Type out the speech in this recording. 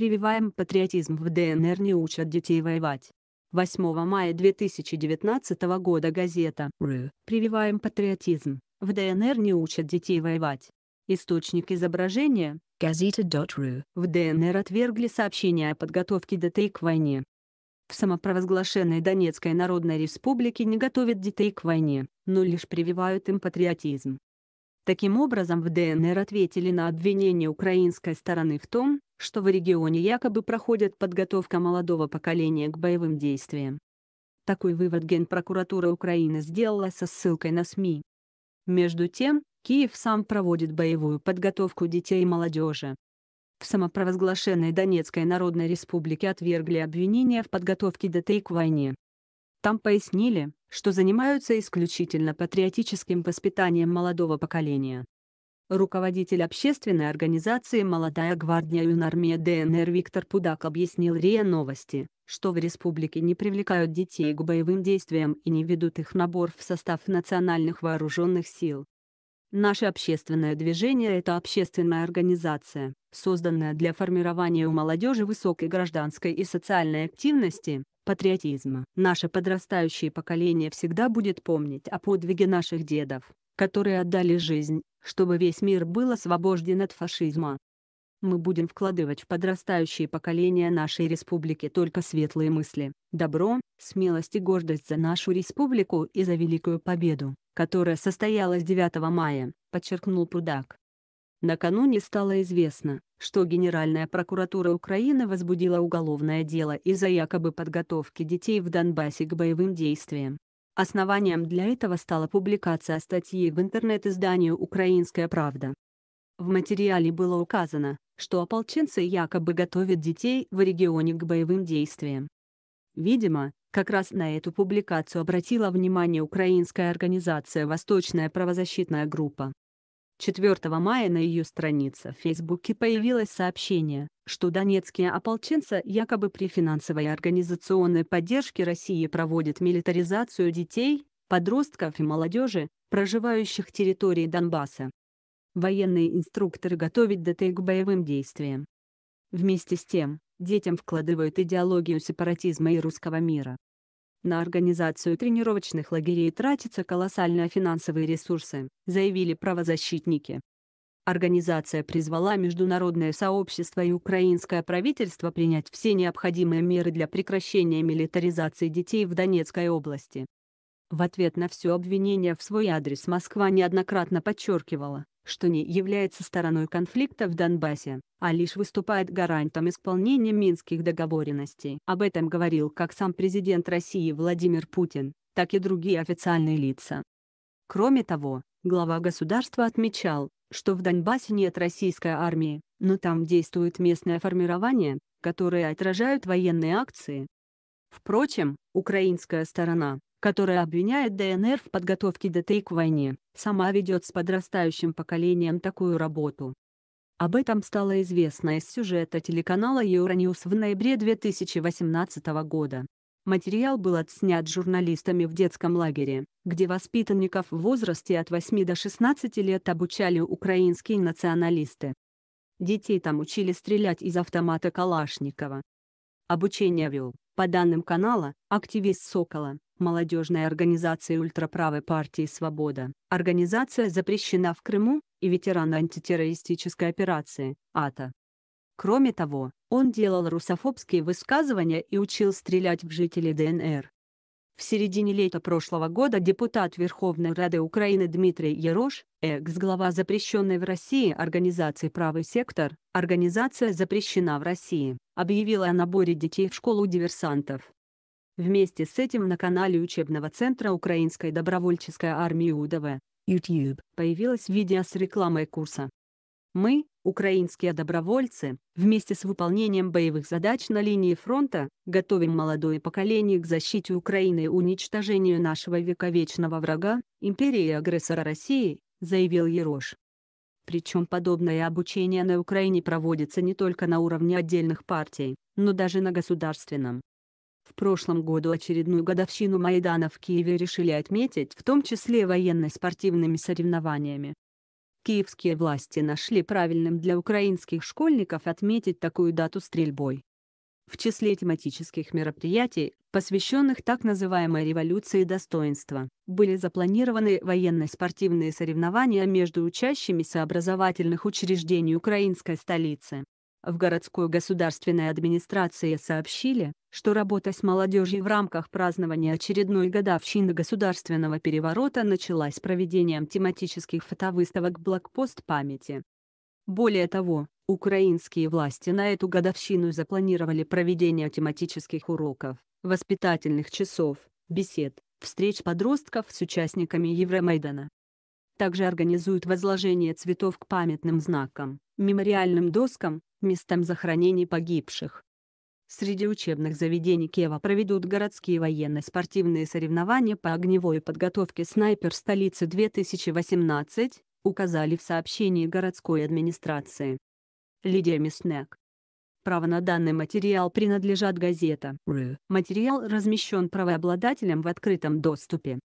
прививаем патриотизм в ДНР не учат детей воевать. 8 мая 2019 года газета «Ры. Прививаем патриотизм. В ДНР не учат детей воевать». Источник изображения – газета.ру. В ДНР отвергли сообщение о подготовке детей к войне. В самопровозглашенной Донецкой Народной Республике не готовят детей к войне, но лишь прививают им патриотизм. Таким образом, в ДНР ответили на обвинение украинской стороны в том, что в регионе якобы проходит подготовка молодого поколения к боевым действиям. Такой вывод Генпрокуратура Украины сделала со ссылкой на СМИ. Между тем, Киев сам проводит боевую подготовку детей и молодежи. В самопровозглашенной Донецкой Народной Республике отвергли обвинения в подготовке детей к войне. Там пояснили, что занимаются исключительно патриотическим воспитанием молодого поколения. Руководитель общественной организации «Молодая гвардия юнармия ДНР» Виктор Пудак объяснил РИА Новости, что в республике не привлекают детей к боевым действиям и не ведут их набор в состав национальных вооруженных сил. Наше общественное движение – это общественная организация, созданная для формирования у молодежи высокой гражданской и социальной активности, патриотизма. Наше подрастающее поколение всегда будет помнить о подвиге наших дедов, которые отдали жизнь, чтобы весь мир был освобожден от фашизма. Мы будем вкладывать в подрастающие поколения нашей республики только светлые мысли, добро, смелость и гордость за нашу республику и за великую победу, которая состоялась 9 мая, подчеркнул Прудак. Накануне стало известно, что Генеральная прокуратура Украины возбудила уголовное дело из-за якобы подготовки детей в Донбассе к боевым действиям. Основанием для этого стала публикация статьи в интернет-издании «Украинская правда». В материале было указано, что ополченцы якобы готовят детей в регионе к боевым действиям. Видимо, как раз на эту публикацию обратила внимание украинская организация «Восточная правозащитная группа». 4 мая на ее странице в Фейсбуке появилось сообщение, что донецкие ополченцы якобы при финансовой и организационной поддержке России проводят милитаризацию детей, подростков и молодежи, проживающих в территории Донбасса военные инструкторы готовят детей к боевым действиям. Вместе с тем, детям вкладывают идеологию сепаратизма и русского мира. На организацию тренировочных лагерей тратятся колоссальные финансовые ресурсы, заявили правозащитники. Организация призвала международное сообщество и украинское правительство принять все необходимые меры для прекращения милитаризации детей в Донецкой области. В ответ на все обвинения в свой адрес Москва неоднократно подчеркивала, что не является стороной конфликта в Донбассе, а лишь выступает гарантом исполнения минских договоренностей. Об этом говорил как сам президент России Владимир Путин, так и другие официальные лица. Кроме того, глава государства отмечал, что в Донбассе нет российской армии, но там действует местное формирование, которые отражают военные акции. Впрочем, украинская сторона, которая обвиняет ДНР в подготовке детей к войне, сама ведет с подрастающим поколением такую работу. Об этом стало известно из сюжета телеканала Euronews в ноябре 2018 года. Материал был отснят журналистами в детском лагере, где воспитанников в возрасте от 8 до 16 лет обучали украинские националисты. Детей там учили стрелять из автомата Калашникова. Обучение вел, по данным канала, активист «Сокола», молодежной организации ультраправой партии «Свобода». Организация запрещена в Крыму, и ветеран антитеррористической операции, АТО. Кроме того, он делал русофобские высказывания и учил стрелять в жителей ДНР. В середине лета прошлого года депутат Верховной Рады Украины Дмитрий Ярош, экс-глава запрещенной в России организации «Правый сектор», организация запрещена в России, объявила о наборе детей в школу диверсантов. Вместе с этим на канале учебного центра Украинской добровольческой армии УДВ YouTube появилось видео с рекламой курса. Мы, украинские добровольцы, вместе с выполнением боевых задач на линии фронта, готовим молодое поколение к защите Украины и уничтожению нашего вековечного врага, империи и агрессора России, заявил Ерош. Причем подобное обучение на Украине проводится не только на уровне отдельных партий, но даже на государственном. В прошлом году очередную годовщину Майдана в Киеве решили отметить в том числе военно-спортивными соревнованиями. Киевские власти нашли правильным для украинских школьников отметить такую дату стрельбой. В числе тематических мероприятий, посвященных так называемой революции достоинства, были запланированы военно-спортивные соревнования между учащимися образовательных учреждений украинской столицы. В городской государственной администрации сообщили, что работа с молодежью в рамках празднования очередной годовщины государственного переворота началась проведением тематических фотовыставок «Блокпост памяти». Более того, украинские власти на эту годовщину запланировали проведение тематических уроков, воспитательных часов, бесед, встреч подростков с участниками Евромайдана. Также организуют возложение цветов к памятным знакам, мемориальным доскам, местам захоронений погибших. Среди учебных заведений Кева проведут городские военно-спортивные соревнования по огневой подготовке «Снайпер столицы 2018», указали в сообщении городской администрации. Лидия Мясняк. Право на данный материал принадлежат газета. Материал размещен правообладателем в открытом доступе.